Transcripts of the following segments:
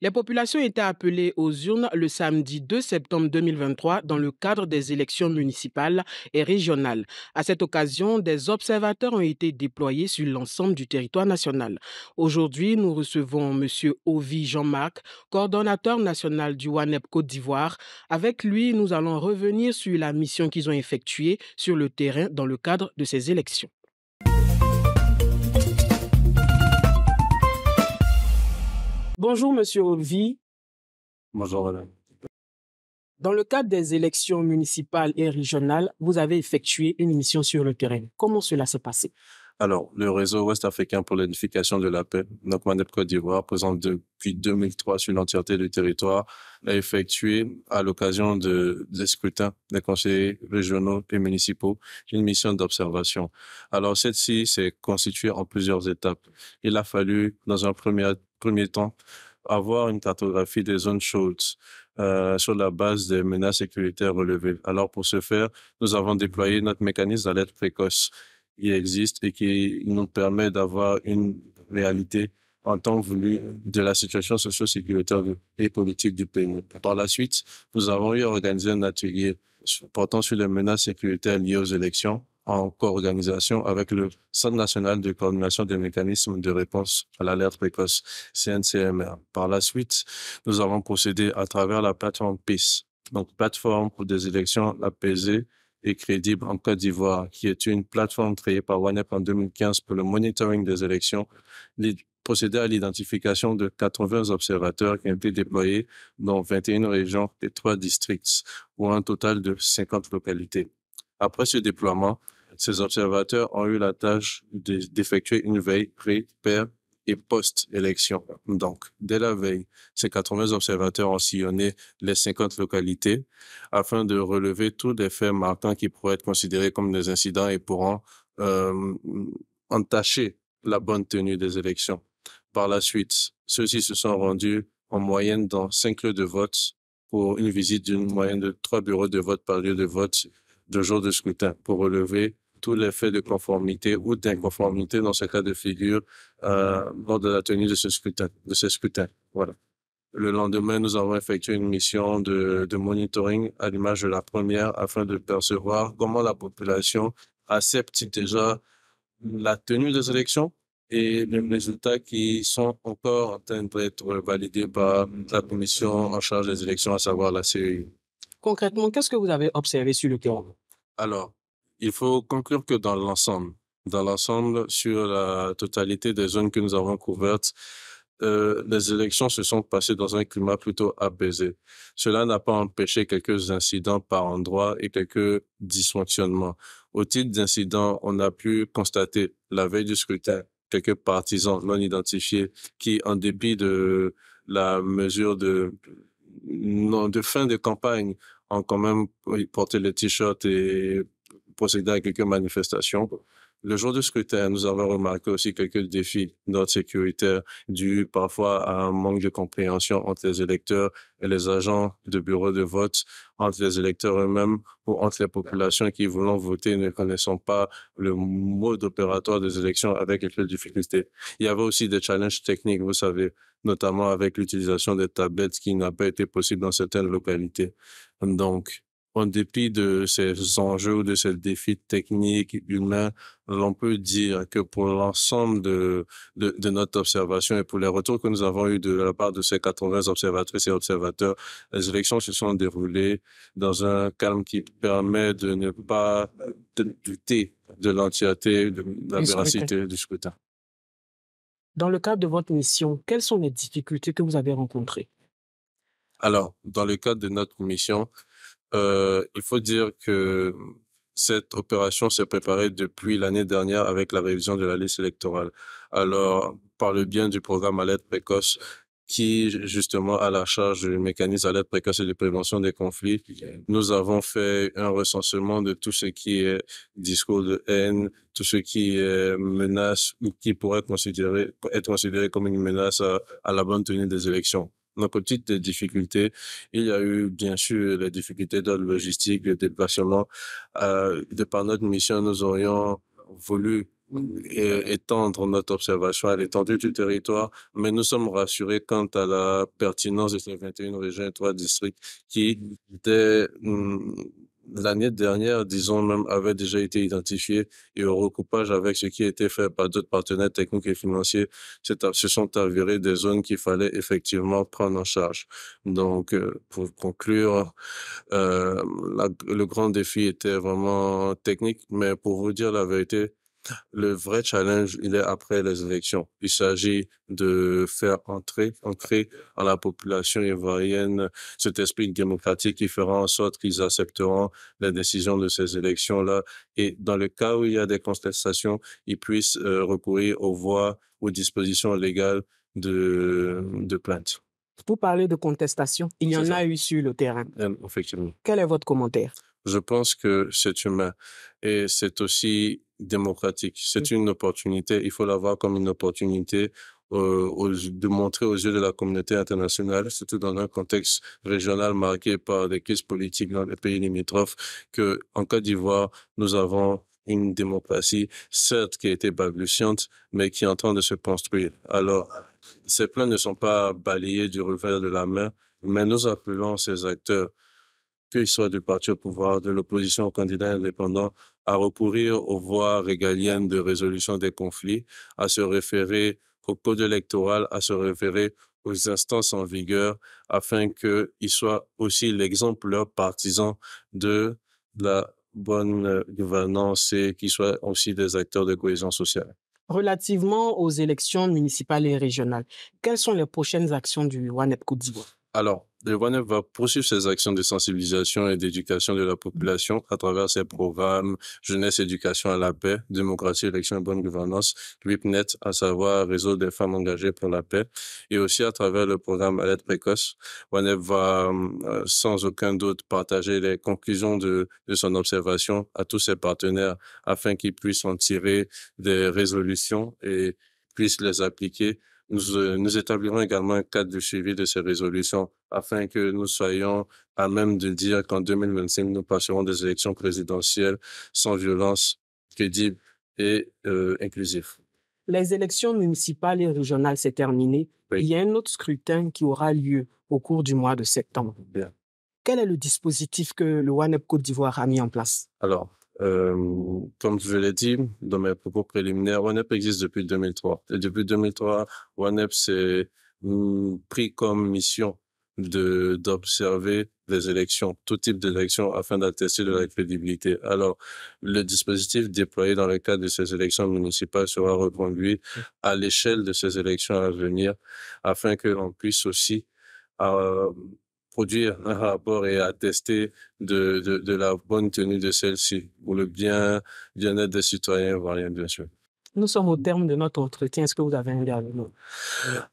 Les populations étaient appelées aux urnes le samedi 2 septembre 2023 dans le cadre des élections municipales et régionales. À cette occasion, des observateurs ont été déployés sur l'ensemble du territoire national. Aujourd'hui, nous recevons M. Ovi Jean-Marc, coordonnateur national du WANEP Côte d'Ivoire. Avec lui, nous allons revenir sur la mission qu'ils ont effectuée sur le terrain dans le cadre de ces élections. Bonjour, monsieur Olvi. Bonjour, Dans le cadre des élections municipales et régionales, vous avez effectué une mission sur le terrain. Comment cela s'est passé Alors, le réseau ouest-africain pour l'unification de la paix, notre Côte d'Ivoire, présent depuis 2003 sur l'entièreté du territoire, a effectué, à l'occasion des scrutins des conseillers régionaux et municipaux, une mission d'observation. Alors, celle-ci s'est constituée en plusieurs étapes. Il a fallu, dans un premier premier temps, avoir une cartographie des zones chaudes euh, sur la base des menaces sécuritaires relevées. Alors pour ce faire, nous avons déployé notre mécanisme d'alerte précoce qui existe et qui nous permet d'avoir une réalité en temps voulu de la situation socio-sécuritaire et politique du pays. Par la suite, nous avons eu organisé un atelier portant sur les menaces sécuritaires liées aux élections en co-organisation avec le Centre national de coordination des mécanismes de réponse à l'alerte précoce, CNCMR. Par la suite, nous avons procédé à travers la plateforme PIS, donc plateforme pour des élections apaisées et crédibles en Côte d'Ivoire, qui est une plateforme créée par WANEP en 2015 pour le monitoring des élections, procéder à l'identification de 80 observateurs qui ont été déployés dans 21 régions et 3 districts, ou un total de 50 localités. Après ce déploiement, ces observateurs ont eu la tâche d'effectuer une veille pré, per et post-élection. Donc, dès la veille, ces 80 observateurs ont sillonné les 50 localités afin de relever tous les faits marquants qui pourraient être considérés comme des incidents et pourront euh, entacher la bonne tenue des élections. Par la suite, ceux-ci se sont rendus en moyenne dans cinq lieux de vote pour une visite d'une moyenne de trois bureaux de vote par lieu de vote de jour de scrutin pour relever tout l'effet de conformité ou d'inconformité dans ce cas de figure euh, lors de la tenue de ce scrutin. De Voilà. Le lendemain, nous avons effectué une mission de, monitoring à l'image de la première afin de percevoir comment la population accepte déjà la tenue des élections et les résultats qui sont encore en train d'être validés par la commission en charge des élections, à savoir la CEI. Concrètement, qu'est-ce que vous avez observé sur le terrain Alors, il faut conclure que dans l'ensemble, dans l'ensemble, sur la totalité des zones que nous avons couvertes, euh, les élections se sont passées dans un climat plutôt apaisé. Cela n'a pas empêché quelques incidents par endroit et quelques dysfonctionnements. Au titre d'incidents, on a pu constater la veille du scrutin quelques partisans non identifiés qui, en dépit de la mesure de, de fin de campagne, ont quand même porté le t-shirt et procéder à quelques manifestations. Le jour du scrutin, nous avons remarqué aussi quelques défis d'ordre sécuritaire dus parfois à un manque de compréhension entre les électeurs et les agents de bureaux de vote, entre les électeurs eux-mêmes ou entre les populations qui voulant voter ne connaissant pas le mode opératoire des élections avec quelques difficultés. Il y avait aussi des challenges techniques, vous savez, notamment avec l'utilisation des tablettes qui n'a pas été possible dans certaines localités. Donc, en dépit de ces enjeux, de ces défis techniques, humains, l'on peut dire que pour l'ensemble de, de, de, notre observation et pour les retours que nous avons eus de la part de ces 80 observatrices et observateurs, les élections se sont déroulées dans un calme qui permet de ne pas douter de l'entièreté, de la véracité du scrutin. Dans le cadre de votre mission, quelles sont les difficultés que vous avez rencontrées alors, dans le cadre de notre mission, euh, il faut dire que cette opération s'est préparée depuis l'année dernière avec la révision de la liste électorale. Alors, par le bien du programme Alerte précoce, qui justement a la charge du mécanisme Alerte précoce et de prévention des conflits, nous avons fait un recensement de tout ce qui est discours de haine, tout ce qui est menace ou qui pourrait être considéré, comme une menace à la bonne tenue des élections nos petites euh, difficultés. Il y a eu, bien sûr, les difficultés de logistique, de déplacement. Euh, de par notre mission, nous aurions voulu euh, étendre notre observation à l'étendue du territoire, mais nous sommes rassurés quant à la pertinence de ces 21 régions et 3 districts qui, étaient l'année dernière, disons même, avait déjà été identifié et au recoupage avec ce qui a été fait par d'autres partenaires techniques et financiers, se sont avérées des zones qu'il fallait effectivement prendre en charge. Donc, euh, pour conclure, euh, le grand défi était vraiment technique, mais pour vous dire la vérité, le vrai challenge, il est après les élections. Il s'agit de faire entrer, ancrer à la population ivoirienne cet esprit démocratique qui fera en sorte qu'ils accepteront les décisions de ces élections-là. Et dans le cas où il y a des contestations, ils puissent euh, recourir aux voies, aux dispositions légales de, plainte. Pour parler de contestation, il y en a eu sur le terrain. Euh, effectivement. Quel est votre commentaire? Je pense que c'est humain et c'est aussi démocratique. C'est mmh. une opportunité. Il faut l'avoir comme une opportunité euh, de montrer aux yeux de la communauté internationale, surtout dans un contexte régional marqué par des crises politiques dans les pays limitrophes, que en Côte d'Ivoire, nous avons une démocratie, certes qui a été balbutiante, mais qui est en train de se construire. Alors, ces plans ne sont pas balayés du revers de la main, mais nous appelons ces acteurs que soit du parti au pouvoir, de l'opposition aux candidat indépendant, à recourir aux voies régaliennes de résolution des conflits, à se référer au code électoral, à se référer aux instances en vigueur, afin qu'ils soient aussi l'exemple, partisan de la bonne gouvernance et qu'ils soient aussi des acteurs de cohésion sociale. Relativement aux élections municipales et régionales, quelles sont les prochaines actions du WANEP Côte d'Ivoire Alors, le ONEF va poursuivre ses actions de sensibilisation et d'éducation de la population à travers ses programmes Jeunesse, éducation à la paix, démocratie, élection et bonne gouvernance, WIPNET, à savoir Réseau des femmes engagées pour la paix, et aussi à travers le programme Alerte précoce. ONEF va euh, sans aucun doute partager les conclusions de, de son observation à tous ses partenaires afin qu'ils puissent en tirer des résolutions et puissent les appliquer euh, nous, établirons également un cadre de suivi de ces résolutions afin que nous soyons à même de dire qu'en 2025, nous passerons des élections présidentielles sans violence, crédibles et euh, inclusives. Les élections municipales et régionales, c'est terminées. Il y a un autre scrutin qui aura lieu au cours du mois de septembre. Quel est le dispositif que le WANEP Côte d'Ivoire a mis en place? Alors, euh, comme je l'ai dit dans mes propos préliminaires, OneUp existe depuis 2003. Et depuis 2003, OneUp s'est hum, pris comme mission de d'observer les élections, tout type d'élections, afin d'attester de la crédibilité. Alors, le dispositif déployé dans le cadre de ces élections municipales sera reconduit à l'échelle de ces élections à venir, afin que l'on puisse aussi euh, produire un rapport et attester de, de, la bonne tenue de celle-ci pour le bien, bien-être des citoyens ivoiriens, bien sûr. Nous sommes au terme de notre entretien. Est-ce que vous avez un mot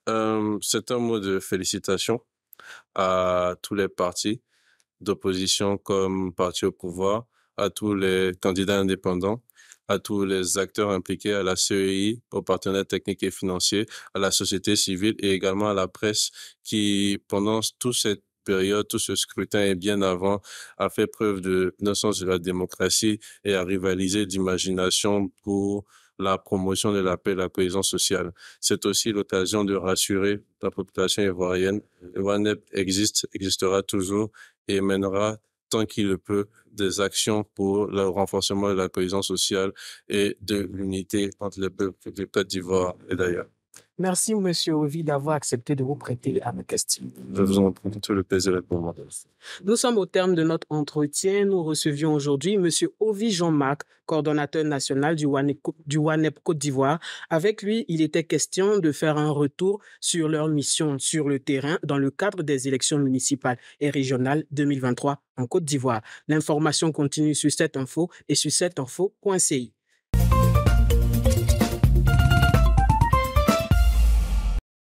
euh, C'est un mot de félicitations à tous les partis, d'opposition comme parti au pouvoir, à tous les candidats indépendants, à tous les acteurs impliqués, à la CEI, aux partenaires techniques et financiers, à la société civile et également à la presse qui, pendant tout ce période, tout ce scrutin est bien avant, a fait preuve de naissance de la démocratie et a rivalisé d'imagination pour la promotion de la paix et la cohésion sociale. C'est aussi l'occasion de rassurer la population ivoirienne. Le existe, existera toujours et mènera tant qu'il le peut des actions pour le renforcement de la cohésion sociale et de l'unité entre les peuples d'Ivoire et d'ailleurs. Merci, Monsieur Ovi, d'avoir accepté de vous prêter à mes questions. Je vous en prie, tout le plaisir Nous sommes au terme de notre entretien. Nous recevions aujourd'hui Monsieur Ovi Jean-Marc, coordonnateur national du WANEP, Côte d'Ivoire. Avec lui, il était question de faire un retour sur leur mission sur le terrain dans le cadre des élections municipales et régionales 2023 en Côte d'Ivoire. L'information continue sur cette info et sur cette info.ci.